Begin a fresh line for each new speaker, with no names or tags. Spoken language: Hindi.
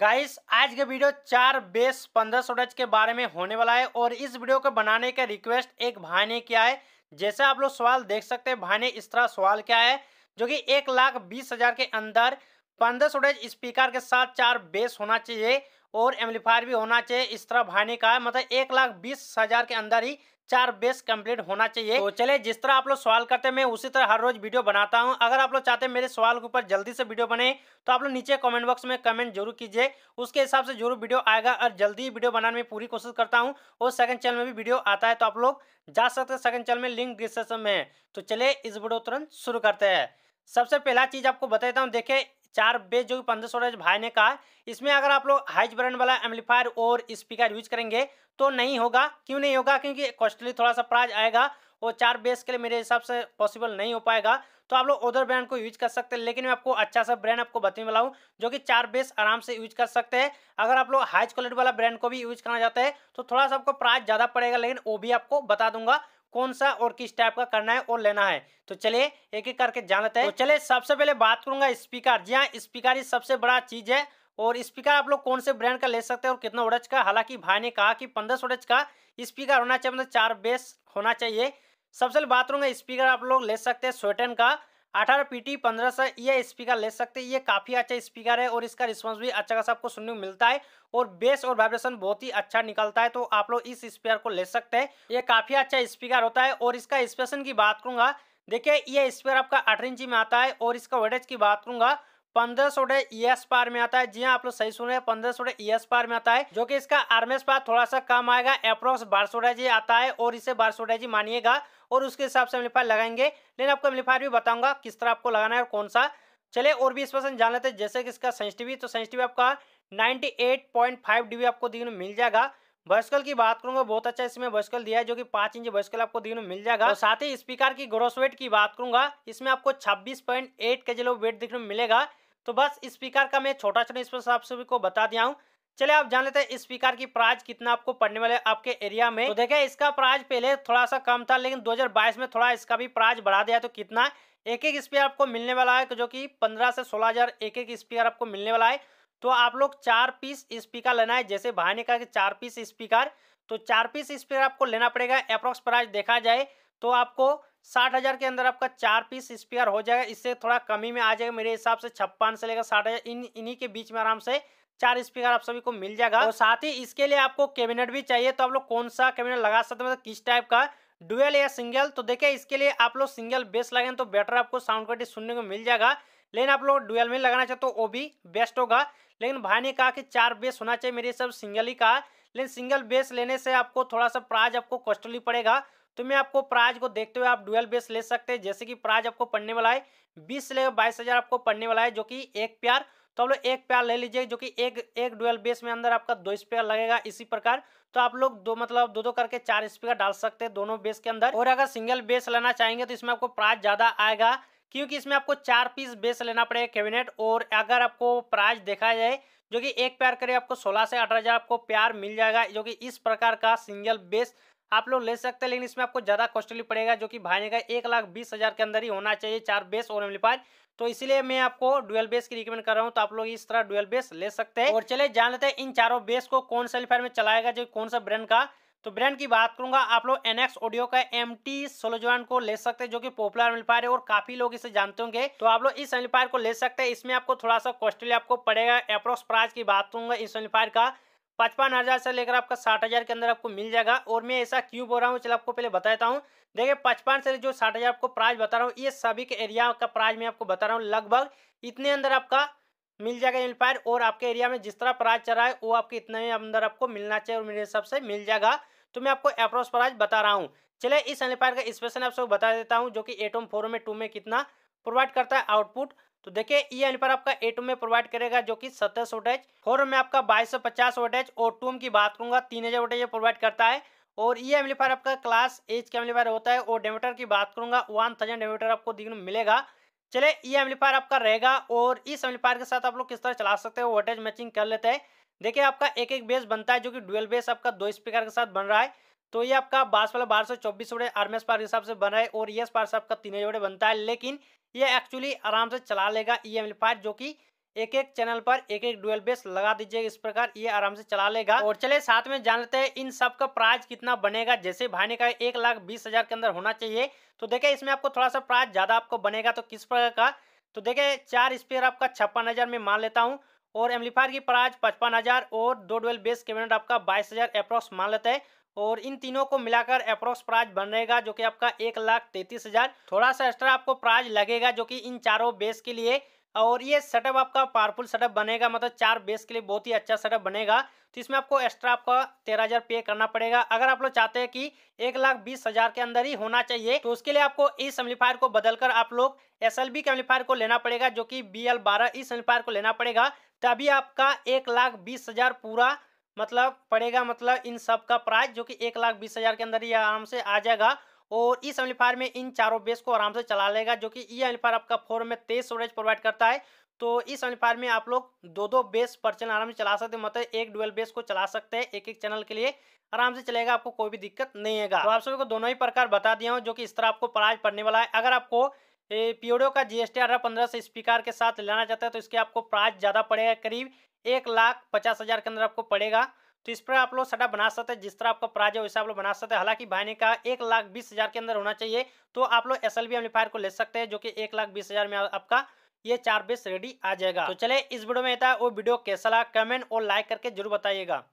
गाइस आज के वीडियो चार बेस पंद्रह सौ के बारे में होने वाला है और इस वीडियो को बनाने का रिक्वेस्ट एक भाई ने किया है जैसे आप लोग सवाल देख सकते हैं भाई ने इस तरह सवाल किया है जो कि एक लाख बीस हजार के अंदर पंद्रह सौ स्पीकर के साथ चार बेस होना चाहिए और एम्पलीफायर भी होना चाहिए इस तरह भाई ने कहा मतलब एक लाख बीस हजार के अंदर ही चार बेस कंप्लीट होना चाहिए तो चले जिस तरह आप लोग सवाल करते हैं मैं उसी तरह हर रोज वीडियो बनाता हूं अगर आप लोग चाहते हैं मेरे सवाल के ऊपर जल्दी से वीडियो बने तो आप लोग नीचे कमेंट बॉक्स में कमेंट जरूर कीजिए उसके हिसाब से जरूर वीडियो आएगा और जल्दी वीडियो बनाने में पूरी कोशिश करता हूँ और सेकंड चैनल में भी वीडियो आता है तो आप लोग जा सकते हैं सेकंड चैनल में लिंक डिस्क्रिप्शन में तो चले इस वीडियो तुरंत शुरू करते हैं सबसे पहला चीज़ आपको बताता हूँ देखिये चार बेस जो कि पंद्रह सौ भाई ने कहा इसमें अगर आप लोग हाइज ब्रांड वाला एम्पलीफायर और स्पीकर यूज करेंगे तो नहीं होगा क्यों नहीं होगा क्योंकि कॉस्टली थोड़ा सा प्राइज आएगा और चार बेस के लिए मेरे हिसाब से पॉसिबल नहीं हो पाएगा तो आप लोग उधर ब्रांड को यूज कर सकते हैं लेकिन मैं आपको अच्छा सा ब्रांड आपको बताने वाला हूँ जो कि चार बेस आराम से यूज कर सकते हैं अगर आप लोग हाई क्वालिटी वाला ब्रांड को भी यूज करना चाहते हैं तो थोड़ा सा आपको प्राइस ज़्यादा पड़ेगा लेकिन वो भी आपको बता दूंगा कौन सा और किस टाइप का करना है और लेना है तो चलिए एक एक करके जान लेते हैं तो चलिए सबसे पहले बात करूंगा स्पीकर जी हाँ स्पीकर ही सबसे बड़ा चीज है और स्पीकर आप लोग कौन से ब्रांड का ले सकते हैं और कितना ओडच का हालांकि भाई ने कहा कि पंद्रह सौ का स्पीकर होना चाहिए मतलब चार बेस होना चाहिए सबसे पहले बात करूंगा स्पीकर आप लोग ले सकते हैं स्वेटन का अठारह पीटी पंद्रह सौ ये स्पीकर ले सकते हैं ये काफ़ी अच्छा स्पीकर है और इसका रिस्पॉन्स भी अच्छा खासा आपको सुनने को मिलता है और बेस और वाइब्रेशन बहुत ही अच्छा निकलता है तो आप लोग इस स्पीकर को ले सकते हैं ये काफ़ी अच्छा स्पीकर होता है और इसका स्पेशन की बात करूँगा देखिए ये स्पीकर आपका अठारह इंची में आता है और इसका वोटेज की बात करूँगा पंद्रह सोडे ईएस e पार में आता है जी हाँ आप लोग सही सुन रहे हैं पंद्रह सोडे ईएस e पार में आता है जो कि इसका आरमेस पार थोड़ा सा कम आएगा अप्रोक्स बारह सोडा जी आता है और इसे बारह सोडा जी मानिएगा और उसके हिसाब से अम्लीफायर लगाएंगे लेकिन आपको अम्लीफायर भी बताऊंगा किस तरह आपको लगाना है और कौन सा चले और भी इस पर्सन जान लेते हैं जैसे कि इसका सेंसिटिव तो सेंसिटिव आपका ninety eight point five dB आपको दिन मिल जाएगा बस्कल की बात करूंगा बहुत अच्छा इसमें बस्कल दिया है जो कि पांच इंच बस्कल आपको दिन में मिल जाएगा और साथ ही स्पीकर की ग्रोस वेट की बात करूंगा इसमें आपको छब्बीस पॉइंट एट के जिलो वेट देखने में मिलेगा तो बस स्पीकर का मैं छोटा छोटा इस पर आप सभी को बता दिया हूँ चले आप जान लेते हैं स्पीकर की प्राइज कितना आपको पड़ने वाले आपके एरिया में तो देखिए इसका प्राइस पहले थोड़ा सा कम था लेकिन दो में थोड़ा इसका भी प्राइस बढ़ा दिया तो कितना एक एक स्पीकर आपको मिलने वाला है जो कि पंद्रह से सोलह हजार एक एक स्पीकर आपको मिलने वाला है तो आप लोग चार पीस स्पीकर लेना है जैसे भाई ने कहा कि चार पीस स्पीकर तो चार पीस स्पीकर आपको लेना पड़ेगा अप्रोक्स प्राइस देखा जाए तो आपको साठ हज़ार के अंदर आपका चार पीस स्पीकर हो जाएगा इससे थोड़ा कमी में आ जाएगा मेरे हिसाब से छप्पन से लेकर साठ हज़ार इन इन्हीं के बीच में आराम से चार स्पीकर आप सभी को मिल जाएगा और तो साथ ही इसके लिए आपको कैबिनेट भी चाहिए तो आप लोग कौन सा कैबिनेट लगा सकते हैं मतलब किस टाइप का डुअल या सिंगल तो देखिए इसके लिए आप लोग सिंगल बेस लगे तो बेटर आपको साउंड क्वालिटी सुनने को मिल जाएगा लेकिन आप लोग डुअल में लगाना चाहते हो तो वो भी बेस्ट होगा लेकिन भाई ने कहा कि चार बेस होना चाहिए मेरे सब सिंगल ही कहा लेकिन सिंगल बेस लेने से आपको थोड़ा सा प्राइज आपको कॉस्टली पड़ेगा तो मैं आपको प्राइज को देखते हुए आप डुअल बेस ले सकते हैं जैसे कि प्राइज आपको पढ़ने वाला है बीस से लेकर बाईस हज़ार आपको पढ़ने वाला है जो कि एक प्यार तो आप लोग एक प्यार ले लीजिए जो कि एक एक डुअल बेस में अंदर आपका दो स्पेयर लगेगा इसी प्रकार तो आप लोग दो मतलब दो दो करके चार स्पीकर डाल सकते हैं दोनों बेस के अंदर और अगर सिंगल बेस लेना चाहेंगे तो इसमें आपको प्राइस ज़्यादा आएगा क्योंकि इसमें आपको चार पीस बेस लेना पड़ेगा कैबिनेट और अगर आपको प्राइस देखा जाए जो कि एक प्यार करिए आपको 16 से अठारह हज़ार आपको प्यार मिल जाएगा जो कि इस प्रकार का सिंगल बेस आप लोग ले सकते हैं लेकिन इसमें आपको ज़्यादा कॉस्टली पड़ेगा जो कि भाई का एक लाख बीस हज़ार के अंदर ही होना चाहिए चार बेस और एम्पलीफायर तो इसलिए मैं आपको डुअल बेस की रिकमेंड कर रहा हूँ तो आप लोग इस तरह डुअल बेस ले सकते हैं और चले जान लेते हैं इन चारों बेस को कौन सा में चलाएगा जो कौन सा ब्रांड का तो ब्रांड की बात करूंगा आप लोग एनएक्स ऑडियो का एम टी को ले सकते हैं जो कि पॉपुलर एम्पायर है और काफी लोग इसे जानते होंगे तो आप लोग इस एम्पायर को ले सकते हैं इसमें आपको थोड़ा सा कॉस्टली आपको पड़ेगा अप्रोक्स प्राइस की बात करूंगा इस एम्पायर का पचपन हज़ार से लेकर आपका साठ हज़ार के अंदर आपको मिल जाएगा और मैं ऐसा क्यों बोल रहा हूँ चलो आपको पहले बताता हूँ देखिए पचपन से जो साठ हज़ार आपको प्राइस बता रहा हूँ ये सभी के एरिया का प्राइस मैं आपको बता रहा हूँ लगभग इतने अंदर आपका मिल जाएगा एम्पलीफायर और आपके एरिया में जिस तरह प्राइज चल रहा है वो आपके इतने ही अंदर आपको मिलना चाहिए और मेरे हिसाब से मिल जाएगा तो मैं आपको अप्रोच प्राइज बता रहा हूँ चले इस एम्पलीफायर का स्पेशन आपको बता देता हूँ जो कि एटोम फोर में टू में कितना प्रोवाइड करता है आउटपुट तो देखिए ये एनपर आपका एटोम में प्रोवाइड करेगा जो कि सत्ताईस वोटेज फोर में आपका बाईस सौ पचास वोटेज और टूम की बात करूंगा तीन हजार वोटेज प्रोवाइड करता है और ये एम्पलीफायर आपका क्लास एच का एम्पलीफायर होता है और डेमीटर की बात करूंगा वन थाउजेंड डेमीटर आपको देखने मिलेगा चले ये एम्पलीफायर आपका रहेगा और इस एम्पलीफायर के साथ आप लोग किस तरह चला सकते हो वोल्टेज मैचिंग कर लेते हैं देखिए आपका एक एक बेस बनता है जो कि डुअल बेस आपका दो स्पीकर के साथ बन रहा है तो ये आपका बास वाला बारह सौ चौबीस जोड़े एस पार के हिसाब से बन रहा है और ये पार से आपका तीन जोड़े बनता है लेकिन ये एक्चुअली आराम से चला लेगा ई एम्पलीफायर जो कि एक एक चैनल पर एक एक डुअल बेस लगा दीजिएगा इस प्रकार ये आराम से चला लेगा और चले साथ में जान लेते हैं इन सब का प्राइस कितना बनेगा जैसे भाई ने कहा एक लाख बीस हजार के अंदर होना चाहिए तो देखिए इसमें आपको थोड़ा सा प्राइस ज्यादा आपको बनेगा तो किस प्रकार का तो देखिए चार स्पेयर आपका छप्पन हजार में मान लेता हूँ और एम्लीफायर की प्राइस पचपन हजार और दो डुअल बेस कैबिनेट आपका बाईस हजार अप्रोक्स मान लेते हैं और इन तीनों को मिलाकर अप्रोक्स प्राइस बन रहेगा जो कि आपका एक लाख तैतीस हजार थोड़ा सा एक्स्ट्रा आपको प्राइस लगेगा जो कि इन चारों बेस के लिए और ये सेटअप आपका पावरफुल सेटअप बनेगा मतलब चार बेस के लिए बहुत ही अच्छा सेटअप बनेगा तो इसमें आपको एक्स्ट्रा आपका तेरह हज़ार पे करना पड़ेगा अगर आप लोग चाहते हैं कि एक लाख बीस हज़ार के अंदर ही होना चाहिए तो उसके लिए आपको इस एम्पलीफायर को बदलकर आप लोग एस एल बी के एम्पलीफायर को लेना पड़ेगा जो कि बी एल बारह इस एम्पलीफायर को लेना पड़ेगा तभी आपका एक लाख बीस हज़ार पूरा मतलब पड़ेगा मतलब इन सब का प्राइस जो कि एक लाख बीस हज़ार के अंदर ही आराम से आ जाएगा और इस एम्पलीफायर में इन चारों बेस को आराम से चला लेगा जो कि ये e एम्पलीफायर आपका फोर में तेज स्टोरेज प्रोवाइड करता है तो इस एम्पलीफायर में आप लोग दो दो बेस पर चैनल आराम से चला सकते हैं मतलब एक डुअल बेस को चला सकते हैं एक एक चैनल के लिए आराम से चलेगा आपको कोई भी दिक्कत नहीं है तो आप सभी को दोनों ही प्रकार बता दिया हूँ जो कि इस तरह आपको प्राइस पड़ने वाला है अगर आपको पीओडीओ का टी अठारह पंद्रह से स्पीकर के साथ लेना चाहते हैं तो इसके आपको प्राइस ज़्यादा पड़ेगा करीब एक लाख पचास हज़ार के अंदर आपको पड़ेगा तो इस पर आप लोग सटा बना सकते हैं जिस तरह आपका प्राइज है वैसे आप लोग बना सकते हैं हालांकि भाई ने कहा एक लाख बीस हज़ार के अंदर होना चाहिए तो आप लोग एस एल को ले सकते हैं जो कि एक लाख बीस हज़ार में आपका ये चार बेस रेडी आ जाएगा तो चले इस वीडियो में था वो वीडियो कैसा लगा कमेंट और लाइक करके जरूर बताइएगा